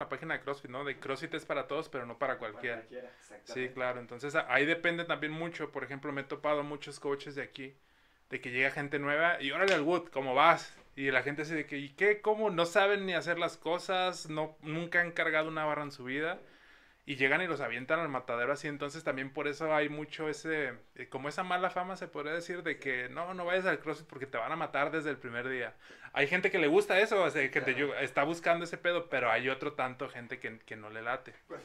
la página de CrossFit, ¿no? De CrossFit es para todos, pero no para cualquiera. Para cualquiera sí, claro. Entonces ahí depende también mucho. Por ejemplo, me he topado muchos coaches de aquí, de que llega gente nueva y órale al Wood, ¿cómo vas? Y la gente así de que, ¿y qué? ¿Cómo? No saben ni hacer las cosas, no, nunca han cargado una barra en su vida y llegan y los avientan al matadero así, entonces también por eso hay mucho ese, eh, como esa mala fama se podría decir de que no, no vayas al CrossFit porque te van a matar desde el primer día. Hay gente que le gusta eso, que te, está buscando ese pedo, pero hay otro tanto gente que, que no le late. Pues